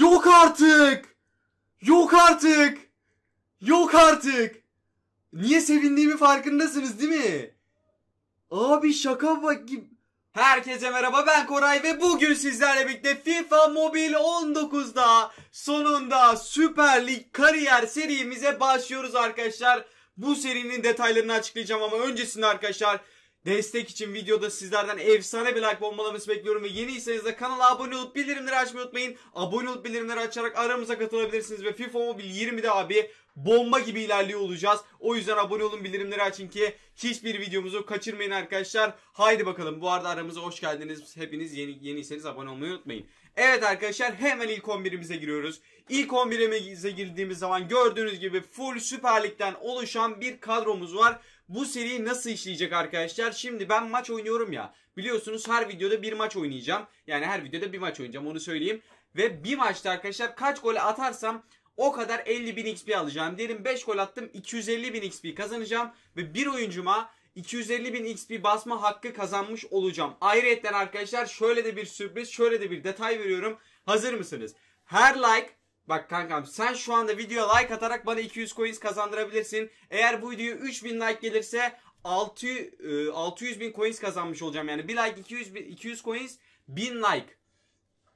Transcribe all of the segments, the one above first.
Yok artık. Yok artık. Yok artık. Niye sevindiğimi farkındasınız değil mi? Abi şaka bak Herkese merhaba ben Koray ve bugün sizlerle birlikte FIFA Mobile 19'da sonunda Süper Lig kariyer serimize başlıyoruz arkadaşlar. Bu serinin detaylarını açıklayacağım ama öncesinde arkadaşlar Destek için videoda sizlerden efsane bir like bombalaması bekliyorum ve yeniyseniz de kanala abone olup bildirimleri açmayı unutmayın. Abone olup bildirimleri açarak aramıza katılabilirsiniz ve FIFA Mobile 20'de abi bomba gibi ilerliyor olacağız. O yüzden abone olun bildirimleri açın ki hiçbir videomuzu kaçırmayın arkadaşlar. Haydi bakalım bu arada aramıza hoş geldiniz. Hepiniz yeni yeniyseniz abone olmayı unutmayın. Evet arkadaşlar hemen ilk 11'imize giriyoruz. İlk 11'imize girdiğimiz zaman gördüğünüz gibi full süperlikten oluşan bir kadromuz var bu seriyi nasıl işleyecek arkadaşlar? Şimdi ben maç oynuyorum ya. Biliyorsunuz her videoda bir maç oynayacağım. Yani her videoda bir maç oynayacağım onu söyleyeyim. Ve bir maçta arkadaşlar kaç gol atarsam o kadar 50 bin XP alacağım. Diyelim 5 gol attım 250 bin XP kazanacağım. Ve bir oyuncuma 250 bin XP basma hakkı kazanmış olacağım. Ayrıyeten arkadaşlar şöyle de bir sürpriz şöyle de bir detay veriyorum. Hazır mısınız? Her like Bak kankam sen şu anda videoya like atarak bana 200 coins kazandırabilirsin. Eğer bu videoya 3000 like gelirse 600, 600 e, bin coins kazanmış olacağım. Yani bir like 200, 200 coins 1000 like.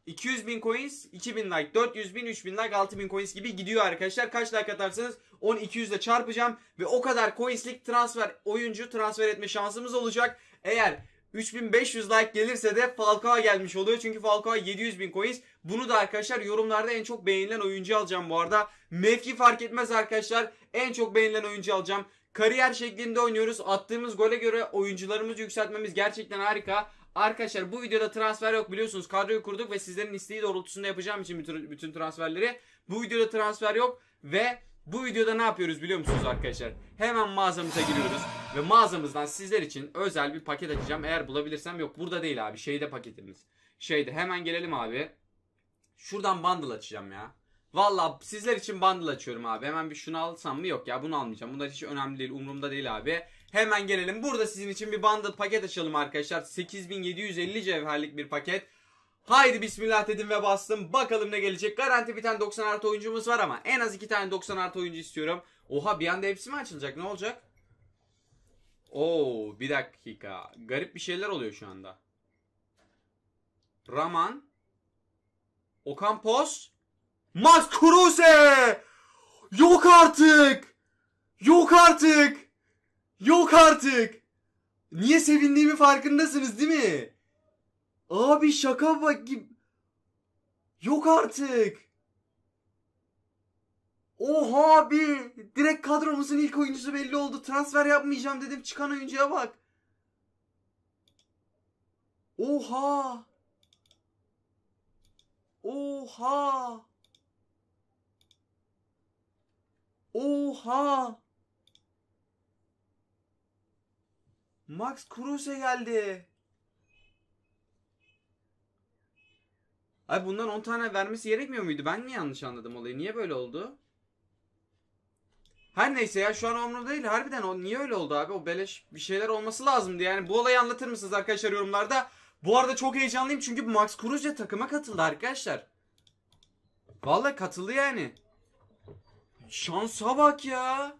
200 bin coins 2000 like 400 bin 3000 like 6000 coins gibi gidiyor arkadaşlar. Kaç like atarsanız 10 200 ile çarpacağım ve o kadar coinslik transfer oyuncu transfer etme şansımız olacak. Eğer 3500 like gelirse de Falcao gelmiş oluyor. Çünkü Falcao 700 bin coins. Bunu da arkadaşlar yorumlarda en çok beğenilen oyuncu alacağım bu arada. Mevki fark etmez arkadaşlar. En çok beğenilen oyuncu alacağım. Kariyer şeklinde oynuyoruz. Attığımız gole göre oyuncularımızı yükseltmemiz gerçekten harika. Arkadaşlar bu videoda transfer yok biliyorsunuz. Kadroyu kurduk ve sizlerin isteği doğrultusunda yapacağım için bütün transferleri. Bu videoda transfer yok ve bu videoda ne yapıyoruz biliyor musunuz arkadaşlar? Hemen mağazamıza giriyoruz ve mağazamızdan sizler için özel bir paket açacağım. Eğer bulabilirsem yok burada değil abi şeyde paketimiz. Şeyde hemen gelelim abi. Şuradan bundle açacağım ya. Valla sizler için bundle açıyorum abi. Hemen bir şunu alsam mı? Yok ya bunu almayacağım. Bunlar hiç önemli değil. Umurumda değil abi. Hemen gelelim. Burada sizin için bir bundle paket açalım arkadaşlar. 8750 cevherlik bir paket. Haydi bismillah dedim ve bastım. Bakalım ne gelecek. Garanti bir tane 90 artı oyuncumuz var ama en az iki tane 90 artı oyuncu istiyorum. Oha bir anda hepsi mi açılacak? Ne olacak? Oo bir dakika. Garip bir şeyler oluyor şu anda. Raman. Okampos. Max Kruse. Yok artık. Yok artık. Yok artık. Niye sevindiğimi farkındasınız değil mi? Abi şaka bak gibi. Yok artık. Oha abi. Direkt kadromuzun ilk oyuncusu belli oldu. Transfer yapmayacağım dedim. Çıkan oyuncuya bak. Oha. Oha. Oha. Max Kruse geldi. Ay bundan 10 tane vermesi gerekmiyor muydu? Ben mi yanlış anladım olayı? Niye böyle oldu? Her neyse ya şu an umurumda değil. Harbiden o niye öyle oldu abi? O beleş bir şeyler olması lazımdı. Yani bu olayı anlatır mısınız arkadaşlar yorumlarda? Bu arada çok heyecanlıyım çünkü Max Kruse takıma katıldı arkadaşlar. Vallahi katıldı yani. Şansa bak ya.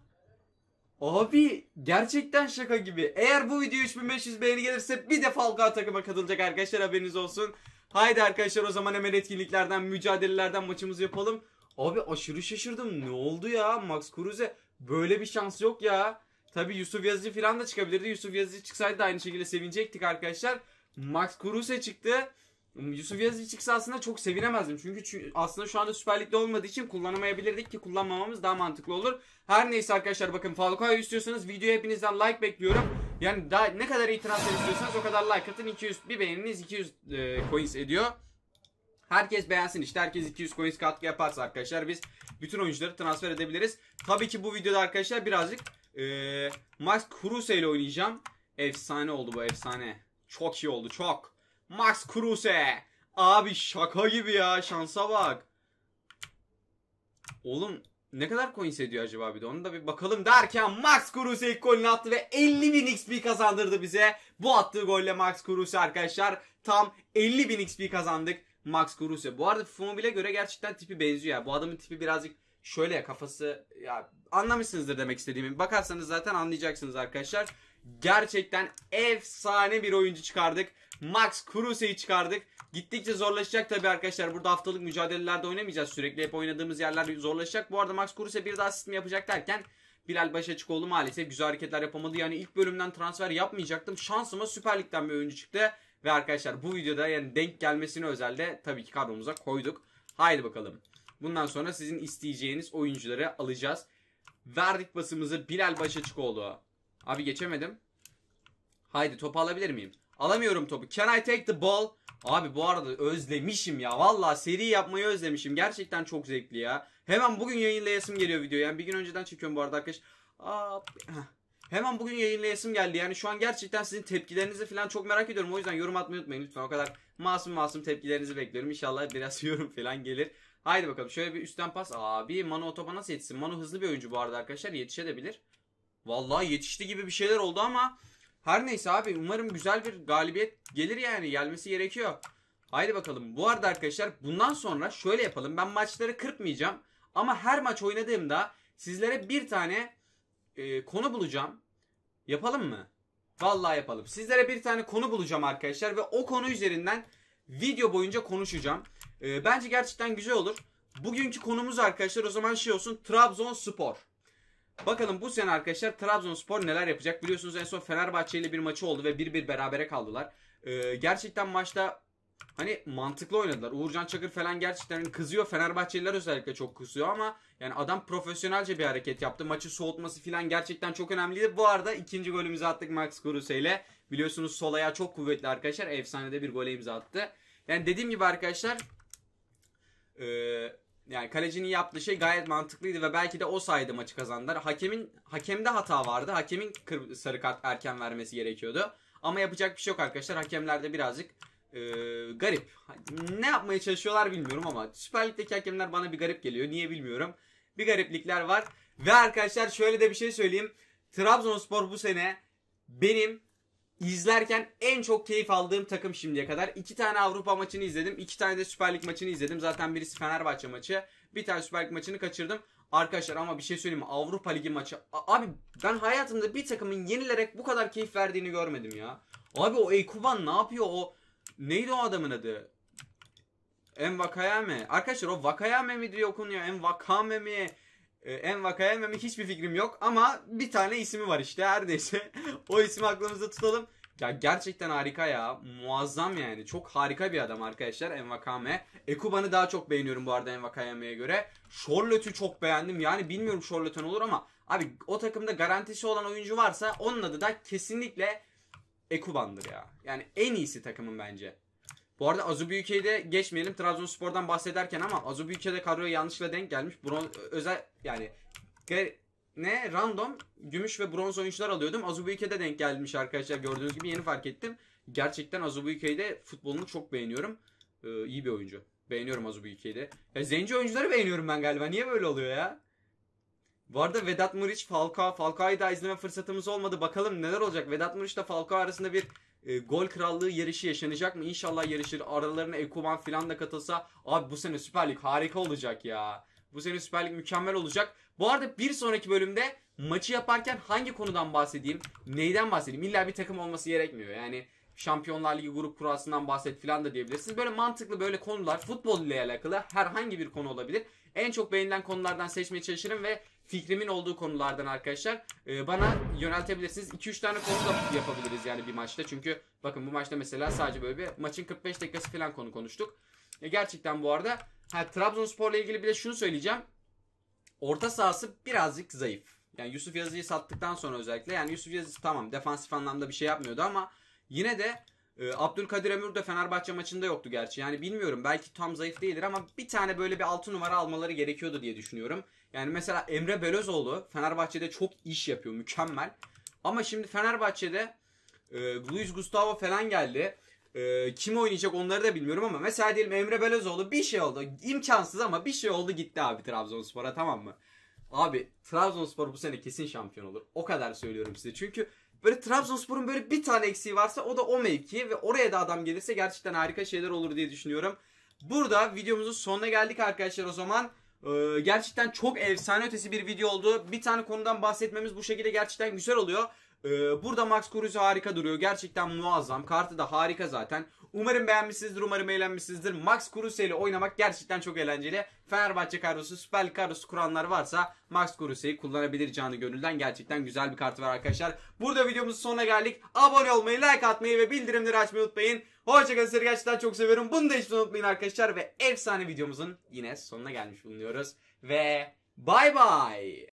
Abi gerçekten şaka gibi. Eğer bu video 3500 beğeni gelirse bir defa Falcao takıma katılacak arkadaşlar haberiniz olsun. Haydi arkadaşlar o zaman hemen etkinliklerden, mücadelelerden maçımızı yapalım. Abi aşırı şaşırdım. Ne oldu ya? Max Kruse böyle bir şans yok ya. Tabi Yusuf Yazıcı falan da çıkabilirdi. Yusuf Yazıcı çıksaydı da aynı şekilde sevinecektik arkadaşlar. Max Kruse çıktı. Yusuf Yazıcı çıksa aslında çok sevinemezdim. Çünkü aslında şu anda Süper Lig'de olmadığı için kullanamayabilirdik ki kullanmamamız daha mantıklı olur. Her neyse arkadaşlar bakın Falcao'yu istiyorsanız videoya hepinizden like bekliyorum. Yani daha ne kadar itiraz istiyorsanız o kadar like atın. 200 bir beğeniniz 200 e, coins ediyor. Herkes beğensin işte herkes 200 coins katkı yaparsa arkadaşlar biz bütün oyuncuları transfer edebiliriz. Tabii ki bu videoda arkadaşlar birazcık e, Max Kruse ile oynayacağım. Efsane oldu bu efsane. Çok iyi oldu çok. Max Kruse. Abi şaka gibi ya şansa bak. Oğlum ne kadar coins ediyor acaba bir de onu da bir bakalım derken Max Kruse ilk golünü attı ve 50.000 XP kazandırdı bize. Bu attığı golle Max Kruse arkadaşlar tam 50.000 XP kazandık Max Kruse. Bu arada Fumobil'e göre gerçekten tipi benziyor ya. Bu adamın tipi birazcık şöyle ya kafası ya anlamışsınızdır demek istediğimi. Bakarsanız zaten anlayacaksınız arkadaşlar. Gerçekten efsane bir oyuncu çıkardık. Max Kruse'yi çıkardık. Gittikçe zorlaşacak tabii arkadaşlar. Burada haftalık mücadelelerde oynamayacağız sürekli. Hep oynadığımız yerler zorlaşacak. Bu arada Max Kruse bir daha asist mi yapacak derken Bilal Başa çık oldu maalesef güzel hareketler yapamadı. Yani ilk bölümden transfer yapmayacaktım. Şansıma Süper Lig'den bir oyuncu çıktı. Ve arkadaşlar bu videoda yani denk gelmesini özelde tabii ki kadromuza koyduk. Haydi bakalım. Bundan sonra sizin isteyeceğiniz oyuncuları alacağız. Verdik basımızı Bilal Başaçıkoğlu. Abi geçemedim. Haydi topu alabilir miyim? Alamıyorum topu. Can I take the ball? Abi bu arada özlemişim ya. Valla seri yapmayı özlemişim. Gerçekten çok zevkli ya. Hemen bugün yayınlayasım geliyor video. Yani bir gün önceden çekiyorum bu arada arkadaş. Hemen bugün yayınlayasım geldi. Yani şu an gerçekten sizin tepkilerinizi falan çok merak ediyorum. O yüzden yorum atmayı unutmayın lütfen. O kadar masum masum tepkilerinizi bekliyorum. İnşallah biraz yorum falan gelir. Haydi bakalım şöyle bir üstten pas. Abi Manu otoba nasıl yetişsin? Manu hızlı bir oyuncu bu arada arkadaşlar. Yetişebilir. Vallahi yetişti gibi bir şeyler oldu ama her neyse abi umarım güzel bir galibiyet gelir yani gelmesi gerekiyor. Haydi bakalım. Bu arada arkadaşlar bundan sonra şöyle yapalım. Ben maçları kırpmayacağım. Ama her maç oynadığımda sizlere bir tane e, konu bulacağım. Yapalım mı? Vallahi yapalım. Sizlere bir tane konu bulacağım arkadaşlar ve o konu üzerinden video boyunca konuşacağım. E, bence gerçekten güzel olur. Bugünkü konumuz arkadaşlar o zaman şey olsun Trabzonspor. Bakalım bu sene arkadaşlar Trabzonspor neler yapacak. Biliyorsunuz en son Fenerbahçe ile bir maçı oldu ve 1-1 berabere kaldılar. Ee, gerçekten maçta hani mantıklı oynadılar. Uğurcan Çakır falan gerçekten hani kızıyor. Fenerbahçeliler özellikle çok kızıyor ama yani adam profesyonelce bir hareket yaptı. Maçı soğutması falan gerçekten çok önemliydi. Bu arada ikinci golümüzü attık Max Kruse ile. Biliyorsunuz sol ayağı çok kuvvetli arkadaşlar. Efsanede bir gole imza attı. Yani dediğim gibi arkadaşlar ee, yani kalecinin yaptığı şey gayet mantıklıydı ve belki de o sayede maçı kazandılar. Hakemin hakemde hata vardı. Hakemin sarı kart erken vermesi gerekiyordu. Ama yapacak bir şey yok arkadaşlar. Hakemlerde birazcık e, garip. Ne yapmaya çalışıyorlar bilmiyorum ama Süper Lig'deki hakemler bana bir garip geliyor. Niye bilmiyorum. Bir gariplikler var. Ve arkadaşlar şöyle de bir şey söyleyeyim. Trabzonspor bu sene benim izlerken en çok keyif aldığım takım şimdiye kadar. iki tane Avrupa maçını izledim. iki tane de Süper Lig maçını izledim. Zaten birisi Fenerbahçe maçı. Bir tane Süper Lig maçını kaçırdım. Arkadaşlar ama bir şey söyleyeyim Avrupa Ligi maçı. abi ben hayatımda bir takımın yenilerek bu kadar keyif verdiğini görmedim ya. Abi o Ekuban ne yapıyor o? Neydi o adamın adı? En Vakayame. Arkadaşlar o Vakayame mi diye okunuyor? En Vakame mi? Ee, en vaka enmemek hiçbir fikrim yok ama bir tane ismi var işte her neyse. o ismi aklımızda tutalım. Ya gerçekten harika ya. Muazzam yani. Çok harika bir adam arkadaşlar Envakame. Ekuban'ı daha çok beğeniyorum bu arada Envakame'ye göre. Charlotte'ü çok beğendim. Yani bilmiyorum Charlotte olur ama abi o takımda garantisi olan oyuncu varsa onun adı da kesinlikle Ekuban'dır ya. Yani en iyisi takımın bence. Bu arada Azu Büyükey'i de geçmeyelim Trabzonspor'dan bahsederken ama Azu Büyükey'de kadroya yanlışla denk gelmiş. Bron özel yani ne random gümüş ve bronz oyuncular alıyordum. Azu Büyükey'de denk gelmiş arkadaşlar gördüğünüz gibi yeni fark ettim. Gerçekten Azu Büyükey'de futbolunu çok beğeniyorum. Ee, iyi bir oyuncu. Beğeniyorum Azu Büyükey'de. Ya zenci oyuncuları beğeniyorum ben galiba. Niye böyle oluyor ya? Bu arada Vedat Muriç, Falcao. Falcao'yu da izleme fırsatımız olmadı. Bakalım neler olacak. Vedat Muriç ile Falcao arasında bir e, gol krallığı yarışı yaşanacak mı? İnşallah yarışır. Aralarına Ekuman filan da katılsa. Abi bu sene Süper Lig harika olacak ya. Bu sene Süper Lig mükemmel olacak. Bu arada bir sonraki bölümde maçı yaparken hangi konudan bahsedeyim? Neyden bahsedeyim? İlla bir takım olması gerekmiyor. Yani Şampiyonlar Ligi grup kurasından bahset filan da diyebilirsiniz. Böyle mantıklı böyle konular futbol ile alakalı herhangi bir konu olabilir. En çok beğenilen konulardan seçmeye çalışırım ve fikrimin olduğu konulardan arkadaşlar e, bana yöneltebilirsiniz. 2-3 tane konu da yapabiliriz yani bir maçta. Çünkü bakın bu maçta mesela sadece böyle bir maçın 45 dakikası falan konu konuştuk. E, gerçekten bu arada ha, Trabzonspor'la ilgili bir de şunu söyleyeceğim. Orta sahası birazcık zayıf. Yani Yusuf Yazıcı'yı sattıktan sonra özellikle. Yani Yusuf Yazıcı tamam defansif anlamda bir şey yapmıyordu ama yine de e, Abdülkadir Ömür de Fenerbahçe maçında yoktu gerçi. Yani bilmiyorum belki tam zayıf değildir ama bir tane böyle bir altı numara almaları gerekiyordu diye düşünüyorum. Yani mesela Emre Belözoğlu Fenerbahçe'de çok iş yapıyor mükemmel. Ama şimdi Fenerbahçe'de e, Luis Gustavo falan geldi. E, kim oynayacak onları da bilmiyorum ama mesela diyelim Emre Belözoğlu bir şey oldu. imkansız ama bir şey oldu gitti abi Trabzonspor'a tamam mı? Abi Trabzonspor bu sene kesin şampiyon olur. O kadar söylüyorum size. Çünkü böyle Trabzonspor'un böyle bir tane eksiği varsa o da o mevki ve oraya da adam gelirse gerçekten harika şeyler olur diye düşünüyorum. Burada videomuzun sonuna geldik arkadaşlar o zaman. Ee, gerçekten çok efsane ötesi bir video oldu. Bir tane konudan bahsetmemiz bu şekilde gerçekten güzel oluyor. Ee, burada Max Kruse harika duruyor. Gerçekten muazzam. Kartı da harika zaten. Umarım beğenmişsinizdir, umarım eğlenmişsinizdir. Max Kruse ile oynamak gerçekten çok eğlenceli. Fenerbahçe kadrosu, Süper Lig kadrosu kuranlar varsa Max Kruse'yi kullanabilir canı gönülden. Gerçekten güzel bir kartı var arkadaşlar. Burada videomuzun sonuna geldik. Abone olmayı, like atmayı ve bildirimleri açmayı unutmayın. Hoşçakalın sizleri gerçekten çok seviyorum. Bunu da hiç unutmayın arkadaşlar. Ve efsane videomuzun yine sonuna gelmiş bulunuyoruz. Ve bye bye.